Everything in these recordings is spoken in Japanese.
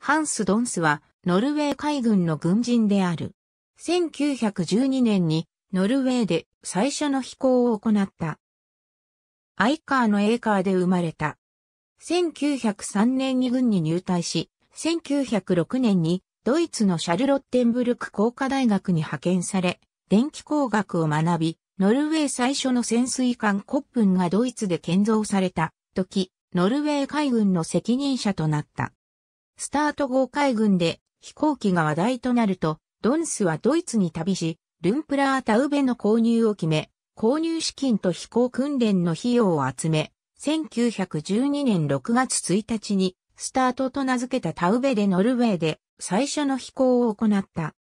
ハンス・ドンスは、ノルウェー海軍の軍人である。1912年に、ノルウェーで最初の飛行を行った。アイカーのエーカーで生まれた。1903年に軍に入隊し、1906年にドイツのシャルロッテンブルク工科大学に派遣され、電気工学を学び、ノルウェー最初の潜水艦コップンがドイツで建造された時、ノルウェー海軍の責任者となった。スタート後海軍で飛行機が話題となると、ドンスはドイツに旅し、ルンプラータウベの購入を決め、購入資金と飛行訓練の費用を集め、1912年6月1日に、スタートと名付けたタウベでノルウェーで最初の飛行を行った。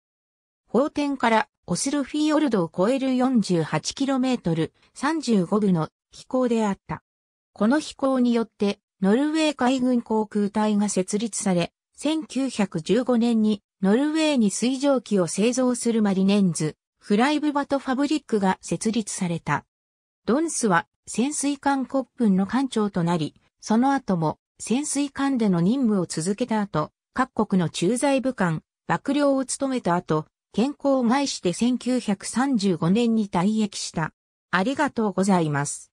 法典からオスルフィヨルドを超える 48km35 部の飛行であった。この飛行によってノルウェー海軍航空隊が設立され、1915年にノルウェーに水蒸気を製造するマリネンズ、フライブバトファブリックが設立された。ドンスは潜水艦国分の艦長となり、その後も潜水艦での任務を続けた後、各国の駐在部官、幕僚を務めた後、健康を害して1935年に退役した。ありがとうございます。